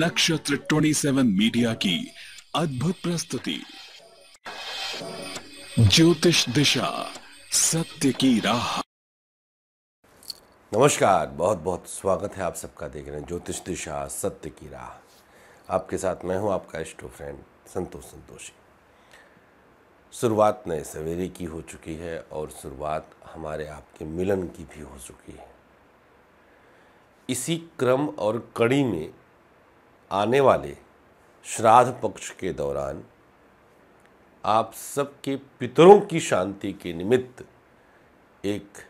नक्षत्र 27 मीडिया की अद्भुत प्रस्तुति ज्योतिष दिशा सत्य की राह नमस्कार बहुत बहुत स्वागत है आप सबका देख रहे हैं ज्योतिष दिशा सत्य की राह आपके साथ मैं हूं आपका एस्टो फ्रेंड संतोष संतोषी शुरुआत नए सवेरे की हो चुकी है और शुरुआत हमारे आपके मिलन की भी हो चुकी है इसी क्रम और कड़ी में आने वाले श्राद्ध पक्ष के दौरान आप सबके पितरों की शांति के निमित्त एक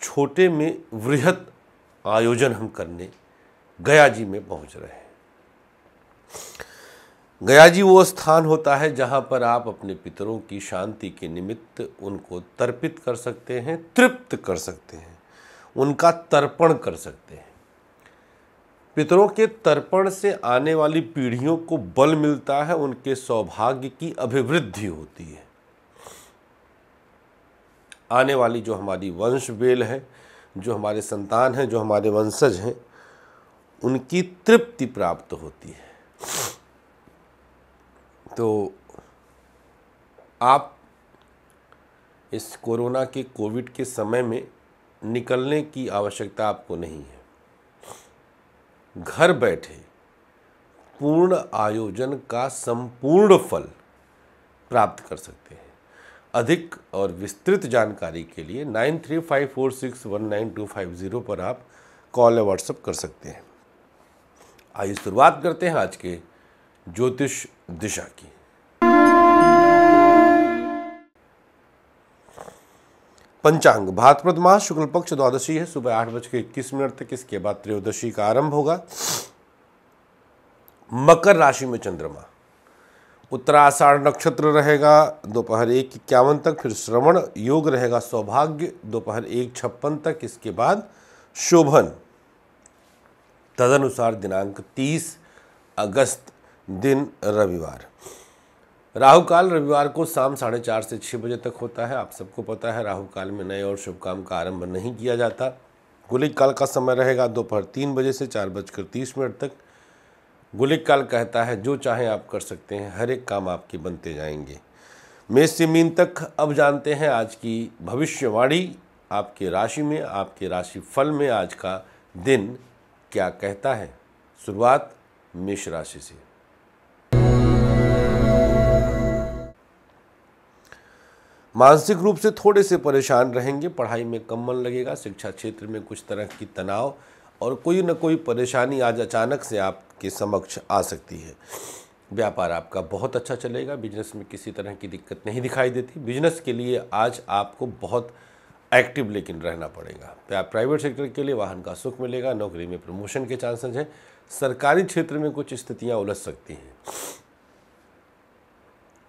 छोटे में वृहत आयोजन हम करने गया जी में पहुंच रहे हैं गया जी वो स्थान होता है जहाँ पर आप अपने पितरों की शांति के निमित्त उनको तर्पित कर सकते हैं तृप्त कर सकते हैं उनका तर्पण कर सकते हैं पितरों के तर्पण से आने वाली पीढ़ियों को बल मिलता है उनके सौभाग्य की अभिवृद्धि होती है आने वाली जो हमारी वंश बेल है जो हमारे संतान हैं जो हमारे वंशज हैं उनकी तृप्ति प्राप्त होती है तो आप इस कोरोना के कोविड के समय में निकलने की आवश्यकता आपको नहीं है घर बैठे पूर्ण आयोजन का संपूर्ण फल प्राप्त कर सकते हैं अधिक और विस्तृत जानकारी के लिए nine three five four six one nine two five zero पर आप कॉल या व्हाट्सअप कर सकते हैं आइए शुरुआत करते हैं आज के ज्योतिष दिशा की पंचांग भाद्रपद मास शुक्ल पक्ष द्वादशी है सुबह आठ बजकर इक्कीस मिनट तक इसके बाद त्रयोदशी का आरंभ होगा मकर राशि में चंद्रमा उत्तराषाढ़ नक्षत्र रहेगा दोपहर एक इक्यावन तक फिर श्रवण योग रहेगा सौभाग्य दोपहर एक छप्पन तक इसके बाद शोभन तदनुसार दिनांक तीस अगस्त दिन रविवार राहु काल रविवार को शाम साढ़े चार से छः बजे तक होता है आप सबको पता है राहु काल में नए और शुभ काम का आरंभ नहीं किया जाता गुलिक काल का समय रहेगा दोपहर तीन बजे से चार बजकर तीस मिनट तक गुलिक काल कहता है जो चाहें आप कर सकते हैं हर एक काम आपके बनते जाएंगे मेष से मीन तक अब जानते हैं आज की भविष्यवाणी आपके राशि में आपके राशि फल में आज का दिन क्या कहता है शुरुआत मेष राशि से मानसिक रूप से थोड़े से परेशान रहेंगे पढ़ाई में कम मन लगेगा शिक्षा क्षेत्र में कुछ तरह की तनाव और कोई ना कोई परेशानी आज अचानक से आपके समक्ष आ सकती है व्यापार आपका बहुत अच्छा चलेगा बिजनेस में किसी तरह की दिक्कत नहीं दिखाई देती बिजनेस के लिए आज आपको बहुत एक्टिव लेकिन रहना पड़ेगा प्राइवेट सेक्टर के लिए वाहन का सुख मिलेगा नौकरी में प्रमोशन के चांसेज हैं सरकारी क्षेत्र में कुछ स्थितियाँ उलझ सकती हैं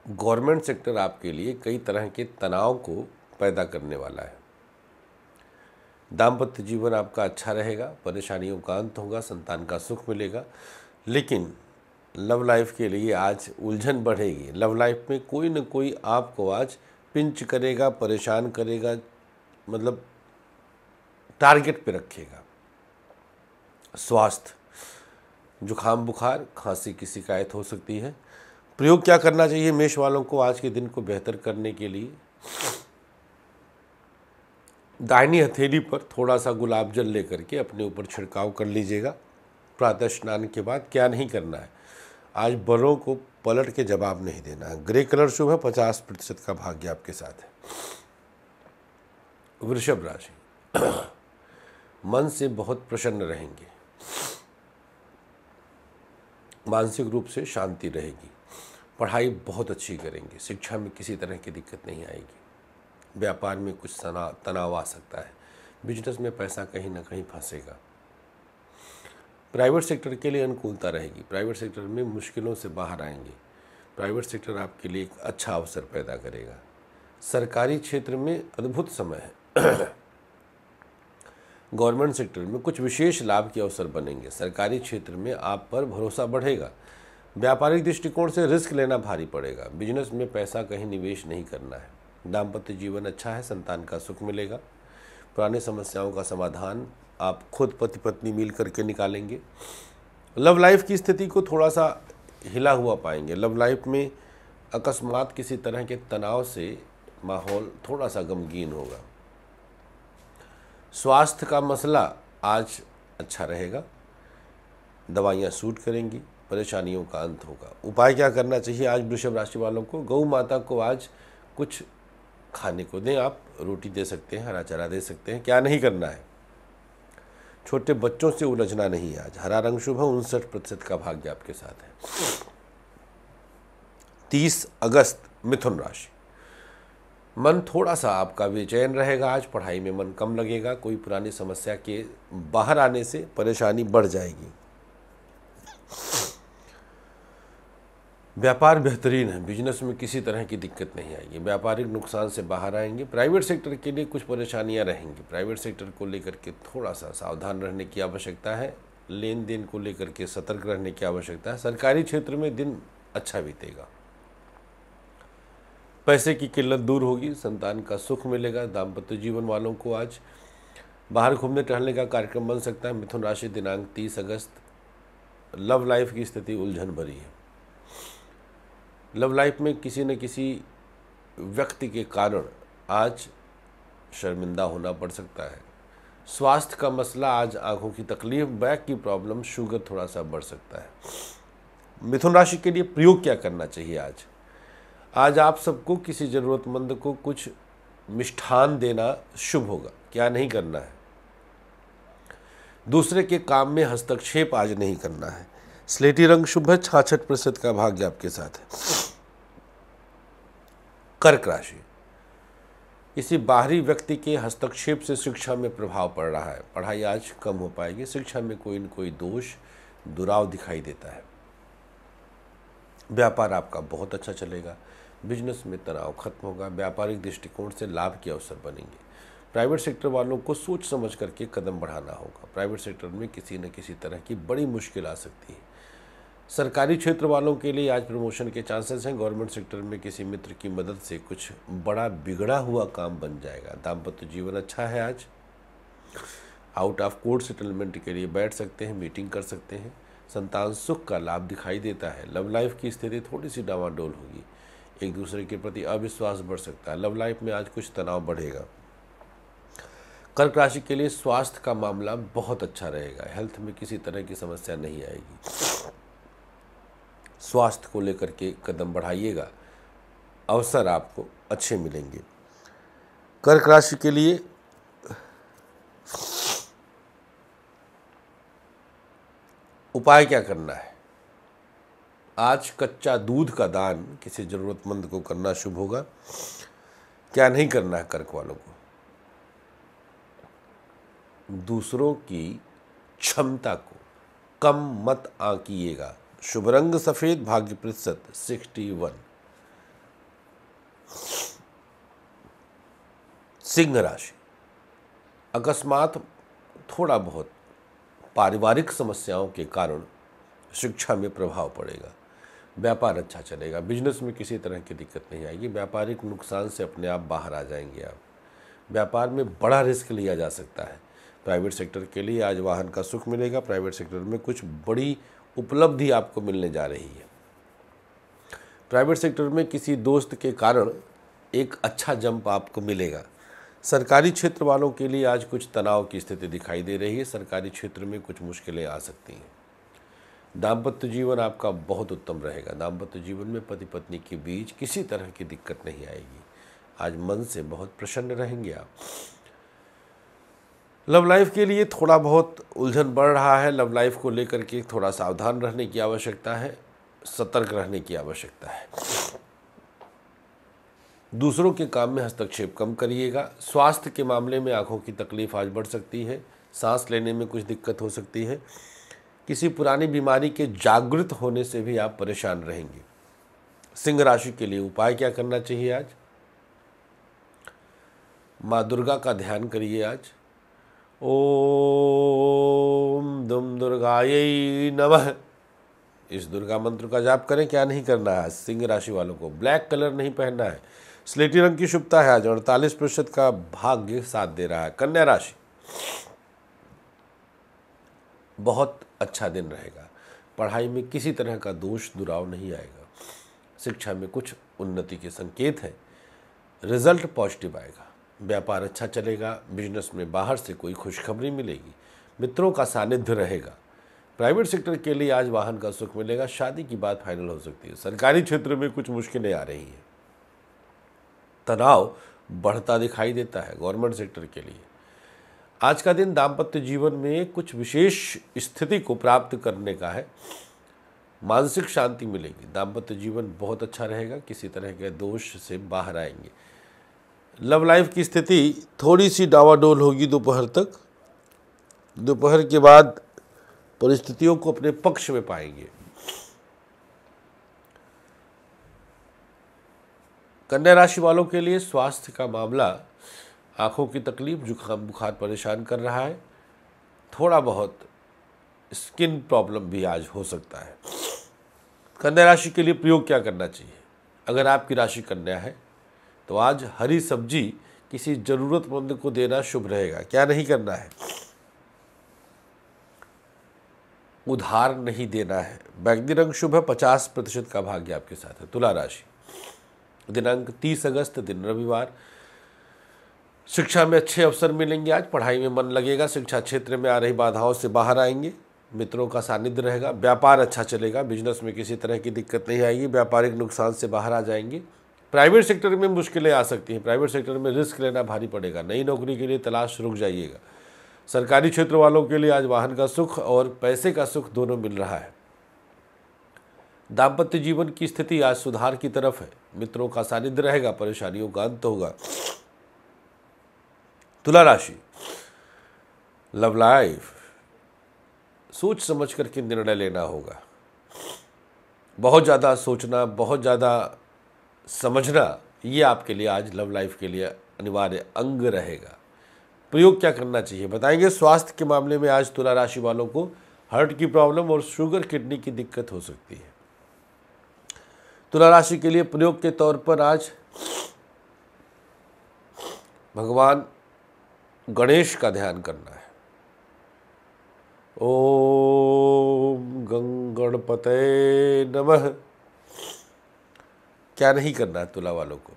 गवर्नमेंट सेक्टर आपके लिए कई तरह के तनाव को पैदा करने वाला है दाम्पत्य जीवन आपका अच्छा रहेगा परेशानियों का अंत होगा संतान का सुख मिलेगा लेकिन लव लाइफ के लिए आज उलझन बढ़ेगी लव लाइफ में कोई ना कोई आपको आज पिंच करेगा परेशान करेगा मतलब टारगेट पे रखेगा स्वास्थ्य जुखाम बुखार खांसी की शिकायत हो सकती है प्रयोग क्या करना चाहिए मेष वालों को आज के दिन को बेहतर करने के लिए दाहिनी हथेली पर थोड़ा सा गुलाब जल लेकर के अपने ऊपर छिड़काव कर लीजिएगा प्रातः स्नान के बाद क्या नहीं करना है आज बलों को पलट के जवाब नहीं देना है ग्रे कलर शुभ है पचास प्रतिशत का भाग्य आपके साथ है वृषभ राशि मन से बहुत प्रसन्न रहेंगे मानसिक रूप से शांति रहेगी पढ़ाई बहुत अच्छी करेंगे शिक्षा में किसी तरह की दिक्कत नहीं आएगी व्यापार में कुछ तनाव आ सकता है बिजनेस में पैसा कहीं ना कहीं फंसेगा प्राइवेट सेक्टर के लिए अनुकूलता रहेगी प्राइवेट सेक्टर में मुश्किलों से बाहर आएंगे प्राइवेट सेक्टर आपके लिए एक अच्छा अवसर पैदा करेगा सरकारी क्षेत्र में अद्भुत समय है गवर्नमेंट सेक्टर में कुछ विशेष लाभ के अवसर बनेंगे सरकारी क्षेत्र में आप पर भरोसा बढ़ेगा व्यापारिक दृष्टिकोण से रिस्क लेना भारी पड़ेगा बिजनेस में पैसा कहीं निवेश नहीं करना है दाम्पत्य जीवन अच्छा है संतान का सुख मिलेगा पुरानी समस्याओं का समाधान आप खुद पति पत्नी मिल करके निकालेंगे लव लाइफ की स्थिति को थोड़ा सा हिला हुआ पाएंगे लव लाइफ में अकस्मात किसी तरह के तनाव से माहौल थोड़ा सा गमगीन होगा स्वास्थ्य का मसला आज अच्छा रहेगा दवाइयाँ सूट करेंगी परेशानियों का अंत होगा उपाय क्या करना चाहिए आज वृषभ राशि वालों को गौ माता को आज कुछ खाने को दें आप रोटी दे सकते हैं हरा चारा दे सकते हैं क्या नहीं करना है छोटे बच्चों से उलझना नहीं है आज हरा रंग शुभ है उनसठ प्रतिशत का भाग्य आपके साथ है तीस अगस्त मिथुन राशि मन थोड़ा सा आपका बेचैन रहेगा आज पढ़ाई में मन कम लगेगा कोई पुरानी समस्या के बाहर आने से परेशानी बढ़ जाएगी व्यापार बेहतरीन है बिजनेस में किसी तरह की दिक्कत नहीं आएगी व्यापारिक नुकसान से बाहर आएंगे प्राइवेट सेक्टर के लिए कुछ परेशानियां रहेंगी प्राइवेट सेक्टर को लेकर के थोड़ा सा सावधान रहने की आवश्यकता है लेन देन को लेकर के सतर्क रहने की आवश्यकता है सरकारी क्षेत्र में दिन अच्छा बीतेगा पैसे की किल्लत दूर होगी संतान का सुख मिलेगा दाम्पत्य जीवन वालों को आज बाहर घूमने टहलने का कार्यक्रम बन सकता है मिथुन राशि दिनांक तीस अगस्त लव लाइफ की स्थिति उलझन भरी है लव लाइफ में किसी न किसी व्यक्ति के कारण आज शर्मिंदा होना पड़ सकता है स्वास्थ्य का मसला आज आंखों की तकलीफ बैक की प्रॉब्लम शुगर थोड़ा सा बढ़ सकता है मिथुन राशि के लिए प्रयोग क्या करना चाहिए आज आज आप सबको किसी ज़रूरतमंद को कुछ मिष्ठान देना शुभ होगा क्या नहीं करना है दूसरे के काम में हस्तक्षेप आज नहीं करना है स्लेटी रंग शुभ है छाछठ प्रतिशत का भाग्य आपके साथ है कर्क राशि किसी बाहरी व्यक्ति के हस्तक्षेप से शिक्षा में प्रभाव पड़ रहा है पढ़ाई आज कम हो पाएगी शिक्षा में कोई न कोई दोष दुराव दिखाई देता है व्यापार आपका बहुत अच्छा चलेगा बिजनेस में तनाव खत्म होगा व्यापारिक दृष्टिकोण से लाभ के अवसर बनेंगे प्राइवेट सेक्टर वालों को सोच समझ करके कदम बढ़ाना होगा प्राइवेट सेक्टर में किसी न किसी तरह की बड़ी मुश्किल आ सकती है सरकारी क्षेत्र वालों के लिए आज प्रमोशन के चांसेस हैं गवर्नमेंट सेक्टर में किसी मित्र की मदद से कुछ बड़ा बिगड़ा हुआ काम बन जाएगा दाम्पत्य जीवन अच्छा है आज आउट ऑफ कोर्ट सेटलमेंट के लिए बैठ सकते हैं मीटिंग कर सकते हैं संतान सुख का लाभ दिखाई देता है लव लाइफ की स्थिति थोड़ी सी डावाडोल होगी एक दूसरे के प्रति अविश्वास बढ़ सकता है लव लाइफ में आज कुछ तनाव बढ़ेगा कर्क राशि के लिए स्वास्थ्य का मामला बहुत अच्छा रहेगा हेल्थ में किसी तरह की समस्या नहीं आएगी स्वास्थ्य को लेकर के कदम बढ़ाइएगा अवसर आपको अच्छे मिलेंगे कर्क राशि के लिए उपाय क्या करना है आज कच्चा दूध का दान किसी ज़रूरतमंद को करना शुभ होगा क्या नहीं करना है कर्क वालों को दूसरों की क्षमता को कम मत आंकिएगा शुभ रंग सफ़ेद भाग्य प्रतिशत सिक्सटी वन सिंह राशि अकस्मात थोड़ा बहुत पारिवारिक समस्याओं के कारण शिक्षा में प्रभाव पड़ेगा व्यापार अच्छा चलेगा बिजनेस में किसी तरह की दिक्कत नहीं आएगी व्यापारिक नुकसान से अपने आप बाहर आ जाएंगे आप व्यापार में बड़ा रिस्क लिया जा सकता है प्राइवेट सेक्टर के लिए आज वाहन का सुख मिलेगा प्राइवेट सेक्टर में कुछ बड़ी उपलब्धि आपको मिलने जा रही है प्राइवेट सेक्टर में किसी दोस्त के कारण एक अच्छा जंप आपको मिलेगा सरकारी क्षेत्र वालों के लिए आज कुछ तनाव की स्थिति दिखाई दे रही है सरकारी क्षेत्र में कुछ मुश्किलें आ सकती हैं दाम्पत्य जीवन आपका बहुत उत्तम रहेगा दाम्पत्य जीवन में पति पत्नी के बीच किसी तरह की दिक्कत नहीं आएगी आज मन से बहुत प्रसन्न रहेंगे आप लव लाइफ के लिए थोड़ा बहुत उलझन बढ़ रहा है लव लाइफ को लेकर के थोड़ा सावधान रहने की आवश्यकता है सतर्क रहने की आवश्यकता है दूसरों के काम में हस्तक्षेप कम करिएगा स्वास्थ्य के मामले में आंखों की तकलीफ आज बढ़ सकती है सांस लेने में कुछ दिक्कत हो सकती है किसी पुरानी बीमारी के जागृत होने से भी आप परेशान रहेंगे सिंह राशि के लिए उपाय क्या करना चाहिए आज माँ दुर्गा का ध्यान करिए आज ओम दुम दुर्गायै नमः इस दुर्गा मंत्र का जाप करें क्या नहीं करना है सिंह राशि वालों को ब्लैक कलर नहीं पहनना है स्लेटी रंग की शुभता है आज अड़तालीस प्रतिशत का भाग्य साथ दे रहा है कन्या राशि बहुत अच्छा दिन रहेगा पढ़ाई में किसी तरह का दोष दुराव नहीं आएगा शिक्षा में कुछ उन्नति के संकेत हैं रिजल्ट पॉजिटिव आएगा व्यापार अच्छा चलेगा बिजनेस में बाहर से कोई खुशखबरी मिलेगी मित्रों का सानिध्य रहेगा प्राइवेट सेक्टर के लिए आज वाहन का सुख मिलेगा शादी की बात फाइनल हो सकती है सरकारी क्षेत्र में कुछ मुश्किलें आ रही हैं तनाव बढ़ता दिखाई देता है गवर्नमेंट सेक्टर के लिए आज का दिन दाम्पत्य जीवन में कुछ विशेष स्थिति को प्राप्त करने का है मानसिक शांति मिलेगी दाम्पत्य जीवन बहुत अच्छा रहेगा किसी तरह के दोष से बाहर आएंगे लव लाइफ की स्थिति थोड़ी सी डावाडोल होगी दोपहर तक दोपहर के बाद परिस्थितियों को अपने पक्ष में पाएंगे कन्या राशि वालों के लिए स्वास्थ्य का मामला आंखों की तकलीफ जुकाम बुखार परेशान कर रहा है थोड़ा बहुत स्किन प्रॉब्लम भी आज हो सकता है कन्या राशि के लिए प्रयोग क्या करना चाहिए अगर आपकी राशि कन्या है तो आज हरी सब्जी किसी ज़रूरतमंद को देना शुभ रहेगा क्या नहीं करना है उधार नहीं देना है बैंगनी रंग शुभ है पचास प्रतिशत का भाग्य आपके साथ है तुला राशि दिनांक तीस अगस्त दिन रविवार शिक्षा में अच्छे अवसर मिलेंगे आज पढ़ाई में मन लगेगा शिक्षा क्षेत्र में आ रही बाधाओं से बाहर आएंगे मित्रों का सानिध्य रहेगा व्यापार अच्छा चलेगा बिजनेस में किसी तरह की दिक्कत नहीं आएगी व्यापारिक नुकसान से बाहर आ जाएंगे प्राइवेट सेक्टर में मुश्किलें आ सकती हैं प्राइवेट सेक्टर में रिस्क लेना भारी पड़ेगा नई नौकरी के लिए तलाश रुक जाइएगा सरकारी क्षेत्र वालों के लिए आज वाहन का सुख और पैसे का सुख दोनों मिल रहा है दाम्पत्य जीवन की स्थिति आज सुधार की तरफ है मित्रों का सानिध्य रहेगा परेशानियों का अंत होगा तुला राशि लव लाइफ सोच समझ करके निर्णय लेना होगा बहुत ज़्यादा सोचना बहुत ज़्यादा समझना ये आपके लिए आज लव लाइफ के लिए अनिवार्य अंग रहेगा प्रयोग क्या करना चाहिए बताएंगे स्वास्थ्य के मामले में आज तुला राशि वालों को हार्ट की प्रॉब्लम और शुगर किडनी की दिक्कत हो सकती है तुला राशि के लिए प्रयोग के तौर पर आज भगवान गणेश का ध्यान करना है ओम गंग गणपते नमः क्या नहीं करना है तुला वालों को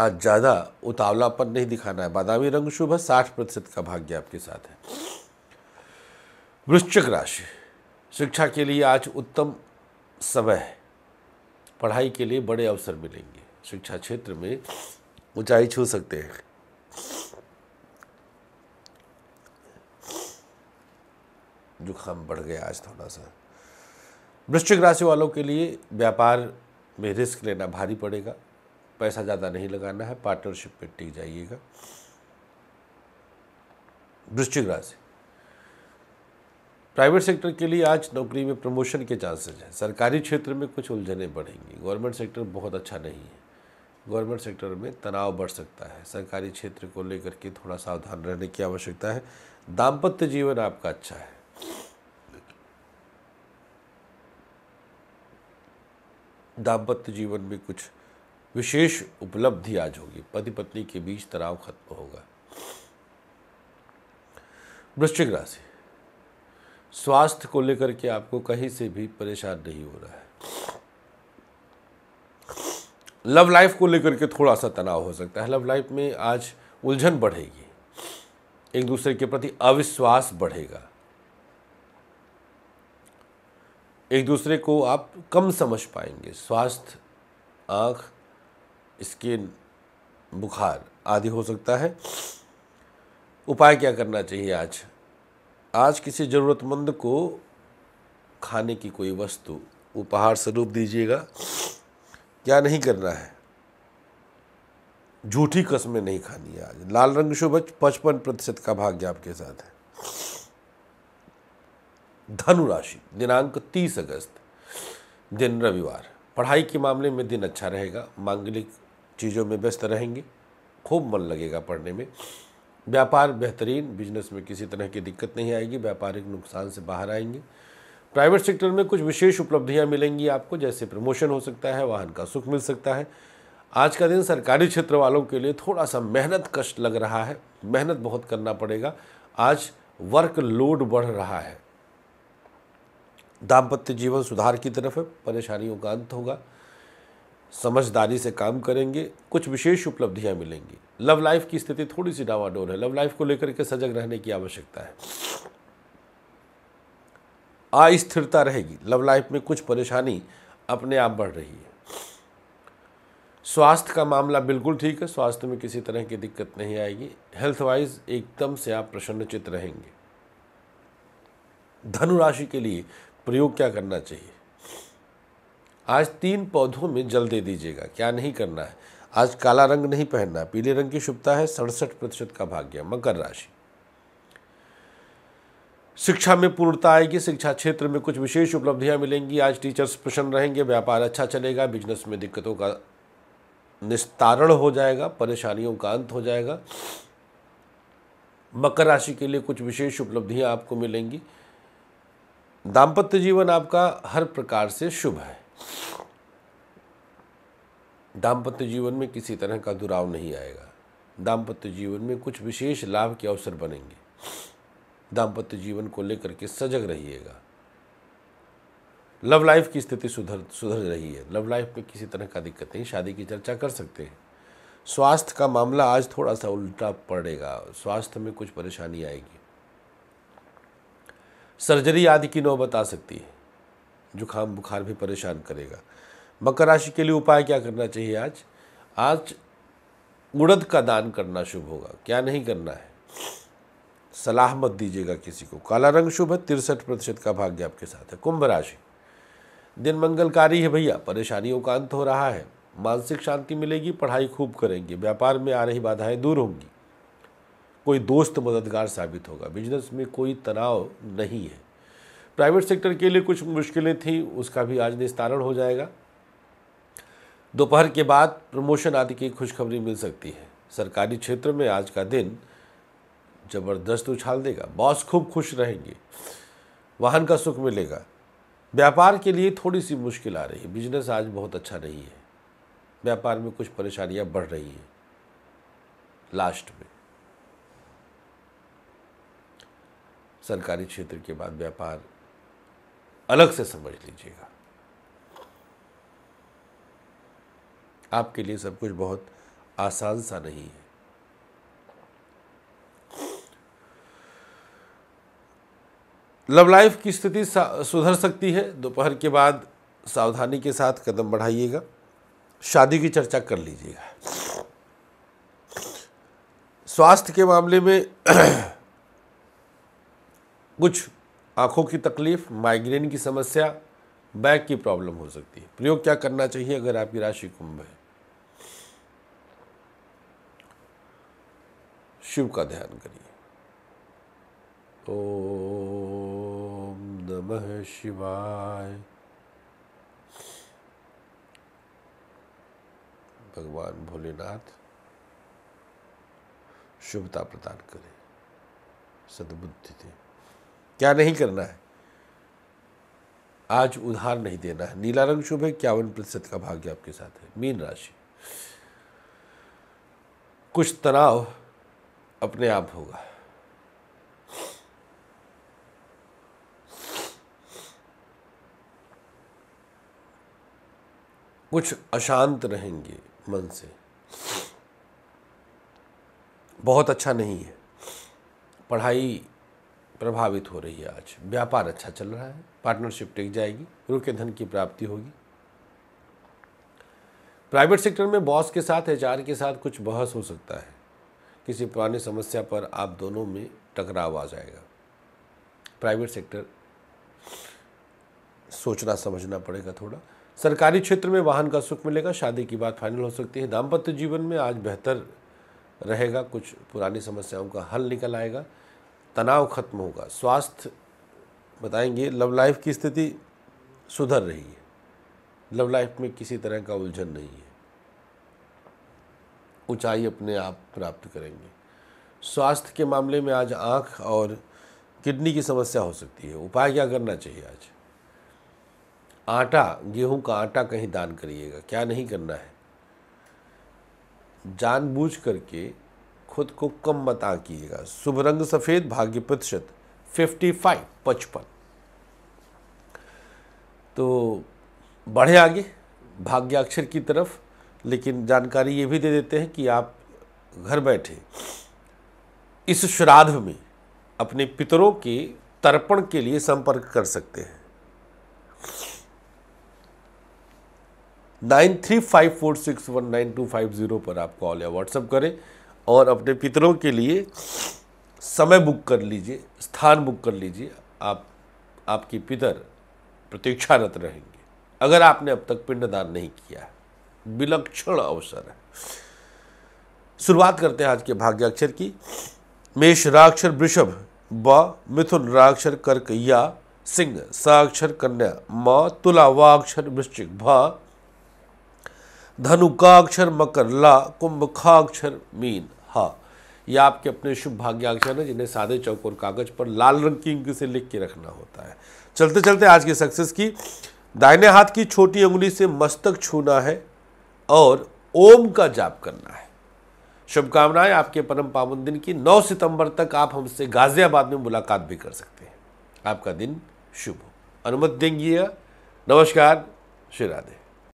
आज ज़्यादा उतावलापन नहीं दिखाना है बादामी रंग शुभ है साठ प्रतिशत का भाग्य आपके साथ है वृश्चिक राशि शिक्षा के लिए आज उत्तम समय है पढ़ाई के लिए बड़े अवसर मिलेंगे शिक्षा क्षेत्र में ऊंचाई छू सकते हैं जुकाम बढ़ गया आज थोड़ा सा वृश्चिक राशि वालों के लिए व्यापार में रिस्क लेना भारी पड़ेगा पैसा ज़्यादा नहीं लगाना है पार्टनरशिप पर टिक जाइएगा वृश्चिक राशि प्राइवेट सेक्टर के लिए आज नौकरी में प्रमोशन के चांसेज हैं सरकारी क्षेत्र में कुछ उलझनें बढ़ेंगी गवर्नमेंट सेक्टर बहुत अच्छा नहीं है गवर्नमेंट सेक्टर में तनाव बढ़ सकता है सरकारी क्षेत्र को लेकर के थोड़ा सावधान रहने की आवश्यकता है दाम्पत्य जीवन आपका अच्छा है दाम्पत्य जीवन में कुछ विशेष उपलब्धि आज होगी पति पत्नी के बीच तनाव खत्म होगा वृश्चिक राशि स्वास्थ्य को लेकर के आपको कहीं से भी परेशान नहीं हो रहा है लव लाइफ को लेकर के थोड़ा सा तनाव हो सकता है लव लाइफ में आज उलझन बढ़ेगी एक दूसरे के प्रति अविश्वास बढ़ेगा एक दूसरे को आप कम समझ पाएंगे स्वास्थ्य आँख स्किन बुखार आदि हो सकता है उपाय क्या करना चाहिए आज आज किसी ज़रूरतमंद को खाने की कोई वस्तु उपहार स्वरूप दीजिएगा क्या नहीं करना है झूठी कस्में नहीं खानी है आज लाल रंग शुभ पचपन प्रतिशत का भाग्य आपके साथ है धनु राशि दिनांक 30 अगस्त दिन रविवार पढ़ाई के मामले में दिन अच्छा रहेगा मांगलिक चीज़ों में व्यस्त रहेंगे खूब मन लगेगा पढ़ने में व्यापार बेहतरीन बिजनेस में किसी तरह की दिक्कत नहीं आएगी व्यापारिक नुकसान से बाहर आएंगे प्राइवेट सेक्टर में कुछ विशेष उपलब्धियां मिलेंगी आपको जैसे प्रमोशन हो सकता है वाहन का सुख मिल सकता है आज का दिन सरकारी क्षेत्र वालों के लिए थोड़ा सा मेहनत कष्ट लग रहा है मेहनत बहुत करना पड़ेगा आज वर्क लोड बढ़ रहा है दाम्पत्य जीवन सुधार की तरफ है परेशानियों का अंत होगा समझदारी से काम करेंगे कुछ विशेष उपलब्धियां मिलेंगी लव लाइफ की स्थिति थोड़ी सी डावाडोर है लव लाइफ को लेकर के सजग रहने की आवश्यकता है अस्थिरता रहेगी लव लाइफ में कुछ परेशानी अपने आप बढ़ रही है स्वास्थ्य का मामला बिल्कुल ठीक है स्वास्थ्य में किसी तरह की दिक्कत नहीं आएगी हेल्थ वाइज एकदम से आप प्रसन्नचित रहेंगे धनुराशि के लिए प्रयोग क्या करना चाहिए आज तीन पौधों में जल दे दीजिएगा क्या नहीं करना है आज काला रंग नहीं पहनना पीले रंग की शुभता है सड़सठ प्रतिशत का भाग्य मकर राशि शिक्षा में पूर्णता आएगी शिक्षा क्षेत्र में कुछ विशेष उपलब्धियां मिलेंगी आज टीचर्स प्रसन्न रहेंगे व्यापार अच्छा चलेगा बिजनेस में दिक्कतों का निस्तारण हो जाएगा परेशानियों का अंत हो जाएगा मकर राशि के लिए कुछ विशेष उपलब्धियां आपको मिलेंगी दाम्पत्य जीवन आपका हर प्रकार से शुभ है दाम्पत्य जीवन में किसी तरह का दुराव नहीं आएगा दाम्पत्य जीवन में कुछ विशेष लाभ के अवसर बनेंगे दाम्पत्य जीवन को लेकर के सजग रहिएगा लव लाइफ की स्थिति सुधर सुधर रही है लव लाइफ में किसी तरह का दिक्कत नहीं शादी की चर्चा कर सकते हैं स्वास्थ्य का मामला आज थोड़ा सा उल्टा पड़ेगा स्वास्थ्य में कुछ परेशानी आएगी सर्जरी आदि की नौबत आ सकती है जुकाम बुखार भी परेशान करेगा मकर राशि के लिए उपाय क्या करना चाहिए आज आज उड़द का दान करना शुभ होगा क्या नहीं करना है सलाह मत दीजिएगा किसी को काला रंग शुभ है तिरसठ प्रतिशत का भाग्य आपके साथ है कुंभ राशि दिन मंगलकारी है भैया परेशानियों का अंत हो रहा है मानसिक शांति मिलेगी पढ़ाई खूब करेंगे व्यापार में आ रही बाधाएं दूर होंगी कोई दोस्त मददगार साबित होगा बिजनेस में कोई तनाव नहीं है प्राइवेट सेक्टर के लिए कुछ मुश्किलें थी उसका भी आज निस्तारण हो जाएगा दोपहर के बाद प्रमोशन आदि की खुशखबरी मिल सकती है सरकारी क्षेत्र में आज का दिन जबरदस्त उछाल देगा बॉस खूब खुश रहेंगे वाहन का सुख मिलेगा व्यापार के लिए थोड़ी सी मुश्किल आ रही है बिजनेस आज बहुत अच्छा नहीं है व्यापार में कुछ परेशानियां बढ़ रही हैं लास्ट में सरकारी क्षेत्र के बाद व्यापार अलग से समझ लीजिएगा आपके लिए सब कुछ बहुत आसान सा नहीं है लव लाइफ की स्थिति सुधर सकती है दोपहर के बाद सावधानी के साथ कदम बढ़ाइएगा शादी की चर्चा कर लीजिएगा स्वास्थ्य के मामले में कुछ आँखों की तकलीफ माइग्रेन की समस्या बैक की प्रॉब्लम हो सकती है प्रयोग क्या करना चाहिए अगर आपकी राशि कुंभ है शिव का ध्यान करिए ओम नमः शिवाय भगवान भोलेनाथ शुभता प्रदान करें सदबुद्धि दें क्या नहीं करना है आज उधार नहीं देना है नीला रंग शुभ है इक्यावन प्रतिशत का भाग्य आपके साथ है मीन राशि कुछ तनाव अपने आप होगा कुछ अशांत रहेंगे मन से बहुत अच्छा नहीं है पढ़ाई प्रभावित हो रही है आज व्यापार अच्छा चल रहा है पार्टनरशिप टिक जाएगी रुके धन की प्राप्ति होगी प्राइवेट सेक्टर में बॉस के साथ एच के साथ कुछ बहस हो सकता है किसी पुरानी समस्या पर आप दोनों में टकराव आ जाएगा प्राइवेट सेक्टर सोचना समझना पड़ेगा थोड़ा सरकारी क्षेत्र में वाहन का सुख मिलेगा शादी की बात फाइनल हो सकती है दाम्पत्य जीवन में आज बेहतर रहेगा कुछ पुरानी समस्याओं का हल निकल आएगा तनाव खत्म होगा स्वास्थ्य बताएंगे लव लाइफ की स्थिति सुधर रही है लव लाइफ में किसी तरह का उलझन नहीं है ऊंचाई अपने आप प्राप्त करेंगे स्वास्थ्य के मामले में आज आँख और किडनी की समस्या हो सकती है उपाय क्या करना चाहिए आज आटा गेहूं का आटा कहीं दान करिएगा क्या नहीं करना है जानबूझ करके खुद को कम मत आंकिएगा शुभ रंग सफ़ेद भाग्य प्रतिशत फिफ्टी फाइव पचपन तो बढ़े आगे भाग्याक्षर की तरफ लेकिन जानकारी ये भी दे देते हैं कि आप घर बैठे इस श्राद्ध में अपने पितरों के तर्पण के लिए संपर्क कर सकते हैं nine three five four six one nine two five zero पर आप कॉल या व्हाट्सअप करें और अपने पितरों के लिए समय बुक कर लीजिए स्थान बुक कर लीजिए आप आपके पितर प्रतीक्षारत रहेंगे अगर आपने अब तक पिंडदान नहीं किया है विलक्षण अवसर है शुरुआत करते हैं आज के भाग्याक्षर की मेष राक्षर वृषभ व मिथुन राक्षर कर्क या सिंह साक्षर कन्या म तुला वाक्षर वृश्चिक भ धनु काक्षर मकर ला कुंभ खाक्षर मीन या आपके अपने शुभ भाग्यांक्षण है जिन्हें सादे चौक और कागज पर लाल रंग की इंक से लिख के रखना होता है चलते चलते आज की सक्सेस की दाहिने हाथ की छोटी उंगली से मस्तक छूना है और ओम का जाप करना है शुभकामनाएं आपके परम पावन दिन की 9 सितंबर तक आप हमसे गाजियाबाद में मुलाकात भी कर सकते हैं आपका दिन शुभ हो अनुमति देंगी नमस्कार श्री राधे